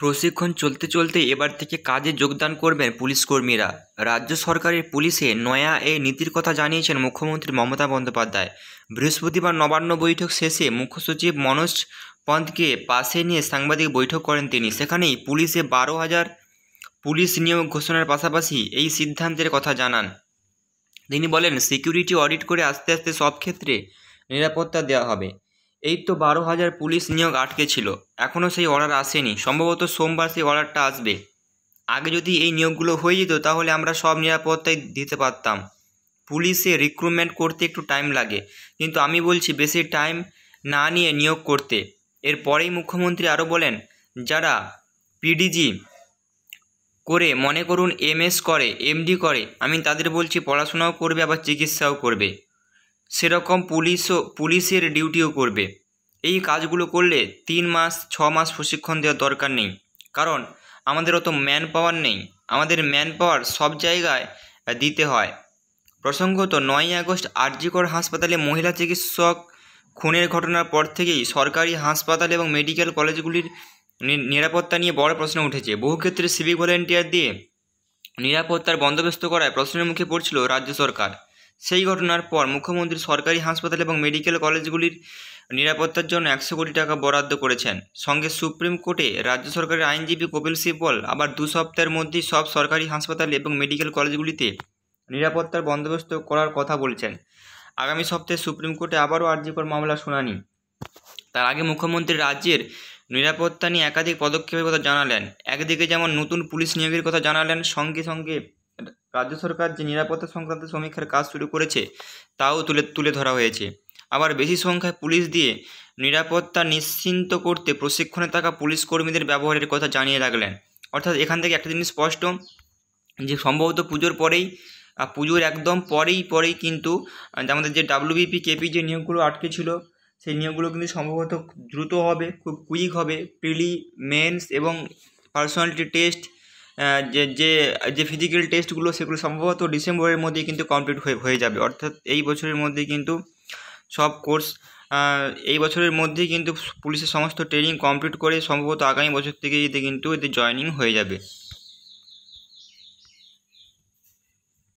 প্রশিক্ষণ চলতে চলতে এবার থেকে কাজে যোগদান করবেন পুলিশকর্মীরা রাজ্য সরকারের পুলিশে নয়া এই নীতির কথা জানিয়েছেন মুখ্যমন্ত্রী মমতা বন্দ্যোপাধ্যায় বৃহস্পতিবার নবান্ন বৈঠক শেষে মুখ্যসচিব মনোজ পন্তকে পাশে নিয়ে সাংবাদিক বৈঠক করেন তিনি সেখানেই পুলিশে বারো হাজার পুলিশ নিয়োগ ঘোষণার পাশাপাশি এই সিদ্ধান্তের কথা জানান তিনি বলেন সিকিউরিটি অডিট করে আস্তে আস্তে সব ক্ষেত্রে নিরাপত্তা দেওয়া হবে এই তো বারো হাজার পুলিশ নিয়োগ আটকে ছিল এখনও সেই অর্ডার আসেনি সম্ভবত সোমবার সেই অর্ডারটা আসবে আগে যদি এই নিয়োগগুলো হয়ে যেত তাহলে আমরা সব নিরাপত্তাই দিতে পারতাম পুলিশে রিক্রুটমেন্ট করতে একটু টাইম লাগে কিন্তু আমি বলছি বেশি টাইম না নিয়ে নিয়োগ করতে এরপরেই মুখ্যমন্ত্রী আরও বলেন যারা পিডিজি করে মনে করুন এমএস করে এমডি করে আমি তাদের বলছি পড়াশোনাও করবে আবার চিকিৎসাও করবে সেরকম পুলিশও পুলিশের ডিউটিও করবে এই কাজগুলো করলে তিন মাস ছ মাস প্রশিক্ষণ দেওয়ার দরকার নেই কারণ আমাদের অত ম্যান পাওয়ার নেই আমাদের ম্যান পাওয়ার সব জায়গায় দিতে হয় প্রসঙ্গত নয়ই আগস্ট আরজিকর হাসপাতালে মহিলা চিকিৎসক খুনের ঘটনার পর থেকেই সরকারি হাসপাতাল এবং মেডিকেল কলেজগুলির নিরাপত্তা নিয়ে বড় প্রশ্ন উঠেছে বহু ক্ষেত্রে সিভিক ভলেন্টিয়ার দিয়ে নিরাপত্তার বন্দোবস্ত করায় প্রশ্নের মুখে পড়ছিল রাজ্য সরকার সেই ঘটনার পর মুখ্যমন্ত্রী সরকারি হাসপাতাল এবং মেডিকেল কলেজগুলির নিরাপত্তার জন্য একশো কোটি টাকা বরাদ্দ করেছেন সঙ্গে সুপ্রিম কোর্টে রাজ্য সরকারের আইনজীবী কপিল সিব্বল আবার দু সপ্তাহের মধ্যেই সব সরকারি হাসপাতাল এবং মেডিকেল কলেজগুলিতে নিরাপত্তার বন্দোবস্ত করার কথা বলেছেন আগামী সপ্তাহে সুপ্রিম কোর্টে আবারও আর্যকর মামলা শুনানি তার আগে মুখ্যমন্ত্রী রাজ্যের নিরাপত্তা নিয়ে একাধিক পদক্ষেপের কথা জানালেন একদিকে যেমন নতুন পুলিশ নিয়োগের কথা জানালেন সঙ্গে সঙ্গে রাজ্য সরকার যে নিরাপত্তা সংক্রান্ত সমীক্ষার কাজ শুরু করেছে তাও তুলে তুলে ধরা হয়েছে আবার বেশি সংখ্যায় পুলিশ দিয়ে নিরাপত্তা নিশ্চিন্ত করতে প্রশিক্ষণে থাকা পুলিশ কর্মীদের ব্যবহারের কথা জানিয়ে রাখলেন অর্থাৎ এখান থেকে একটা জিনিস স্পষ্ট যে সম্ভবত পুজোর পরেই পুজোর একদম পরেই পরেই কিন্তু আমাদের যে ডাব্লিউবিপি কেপি যে নিয়োগগুলো আটকে ছিল সেই নিয়োগগুলো কিন্তু সম্ভবত দ্রুত হবে খুব কুইক হবে প্রিলি মেন্স এবং পার্সোনালিটি টেস্ট যে যে যে ফিজিক্যাল টেস্টগুলো সেগুলো সম্ভবত ডিসেম্বরের মধ্যেই কিন্তু কমপ্লিট হয়ে হয়ে যাবে অর্থাৎ এই বছরের মধ্যেই কিন্তু সব কোর্স এই বছরের মধ্যেই কিন্তু পুলিশের সমস্ত ট্রেনিং কমপ্লিট করে সম্ভবত আগামী বছর থেকে এতে কিন্তু এতে জয়নিং হয়ে যাবে